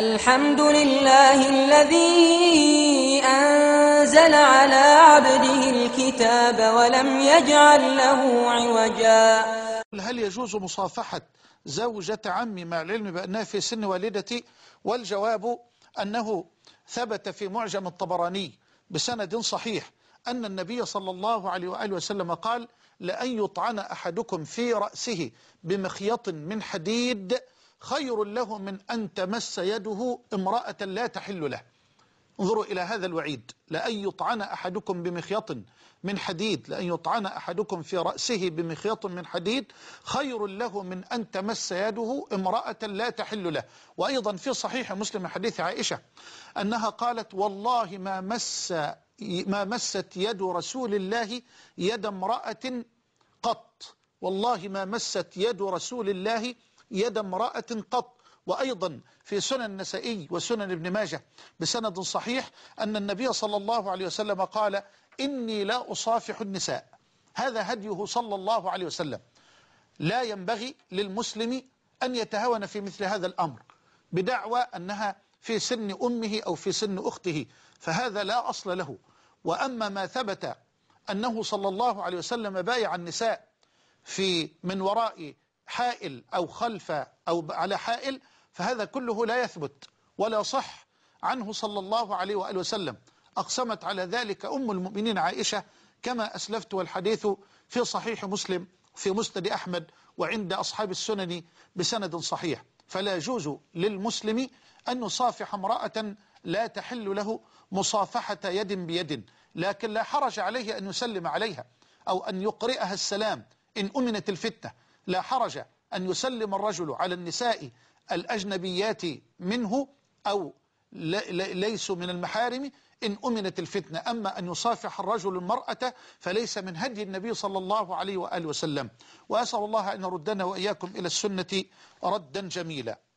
الحمد لله الذي أنزل على عبده الكتاب ولم يجعل له عوجا هل يجوز مصافحة زوجة عمي مع العلم بأنها في سن والدتي والجواب أنه ثبت في معجم الطبراني بسند صحيح أن النبي صلى الله عليه وآله وسلم قال لأن يطعن أحدكم في رأسه بمخيط من حديد خير له من أن تمس يده امرأة لا تحل له انظروا إلى هذا الوعيد لأن يطعن أحدكم بمخيط من حديد لأن يطعن أحدكم في رأسه بمخيط من حديد خير له من أن تمس يده امرأة لا تحل له وأيضا في صحيح مسلم حديث عائشة أنها قالت والله ما مس ما مست يد رسول الله يد امرأة قط والله ما مست يد رسول الله يد امرأة قط وأيضا في سنن النسائي وسنن ابن ماجه بسند صحيح أن النبي صلى الله عليه وسلم قال إني لا أصافح النساء هذا هديه صلى الله عليه وسلم لا ينبغي للمسلم أن يتهاون في مثل هذا الأمر بدعوى أنها في سن أمه أو في سن أخته فهذا لا أصل له وأما ما ثبت أنه صلى الله عليه وسلم بايع النساء في من وراء حائل أو خلف أو على حائل فهذا كله لا يثبت ولا صح عنه صلى الله عليه وآله وسلم أقسمت على ذلك أم المؤمنين عائشة كما أسلفت والحديث في صحيح مسلم في مسند أحمد وعند أصحاب السنن بسند صحيح فلا يجوز للمسلم أن يصافح امرأة لا تحل له مصافحة يد بيد لكن لا حرج عليه أن يسلم عليها أو أن يقرئها السلام إن أمنت الفتنة لا حرج أن يسلم الرجل على النساء الأجنبيات منه أو ليسوا من المحارم إن أمنت الفتنة أما أن يصافح الرجل المرأة فليس من هدي النبي صلى الله عليه وآله وسلم وأسأل الله أن يردنا وإياكم إلى السنة ردا جميلا